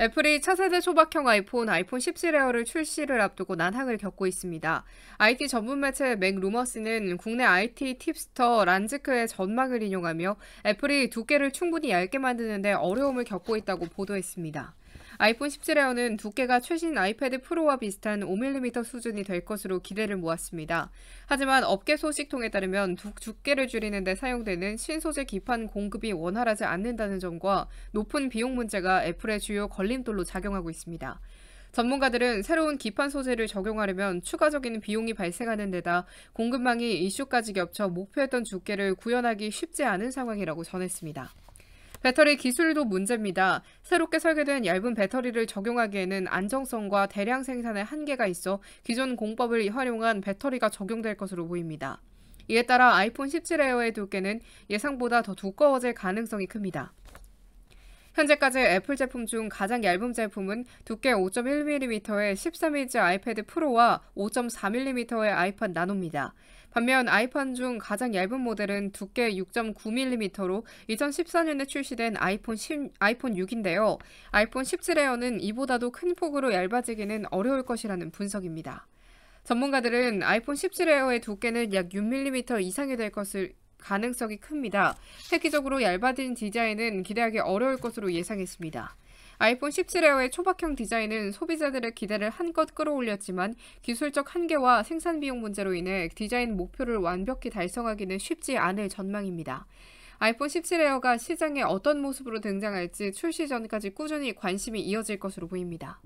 애플이 차세대 소박형 아이폰 아이폰 17에어를 출시를 앞두고 난항을 겪고 있습니다. IT 전문 매체 맥루머스는 국내 IT 팁스터 란즈크의 전망을 인용하며 애플이 두께를 충분히 얇게 만드는데 어려움을 겪고 있다고 보도했습니다. 아이폰 17에어는 두께가 최신 아이패드 프로와 비슷한 5mm 수준이 될 것으로 기대를 모았습니다. 하지만 업계 소식통에 따르면 두, 께를 줄이는 데 사용되는 신소재 기판 공급이 원활하지 않는다는 점과 높은 비용 문제가 애플의 주요 걸림돌로 작용하고 있습니다. 전문가들은 새로운 기판 소재를 적용하려면 추가적인 비용이 발생하는 데다 공급망이 이슈까지 겹쳐 목표했던 두께를 구현하기 쉽지 않은 상황이라고 전했습니다. 배터리 기술도 문제입니다. 새롭게 설계된 얇은 배터리를 적용하기에는 안정성과 대량 생산의 한계가 있어 기존 공법을 활용한 배터리가 적용될 것으로 보입니다. 이에 따라 아이폰 17 에어의 두께는 예상보다 더 두꺼워질 가능성이 큽니다. 현재까지 애플 제품 중 가장 얇은 제품은 두께 5.1mm의 13인치 아이패드 프로와 5.4mm의 아이팟 나노입니다. 반면 아이팟중 가장 얇은 모델은 두께 6.9mm로 2014년에 출시된 아이폰 10, 아이폰 6인데요. 아이폰 17에어는 이보다도 큰 폭으로 얇아지기는 어려울 것이라는 분석입니다. 전문가들은 아이폰 17에어의 두께는 약 6mm 이상이 될 것을 가능성이 큽니다. 획기적으로 얇아진 디자인은 기대하기 어려울 것으로 예상했습니다. 아이폰 17에어의 초박형 디자인은 소비자들의 기대를 한껏 끌어올렸지만 기술적 한계와 생산 비용 문제로 인해 디자인 목표를 완벽히 달성하기는 쉽지 않을 전망입니다. 아이폰 17에어가 시장에 어떤 모습으로 등장할지 출시 전까지 꾸준히 관심이 이어질 것으로 보입니다.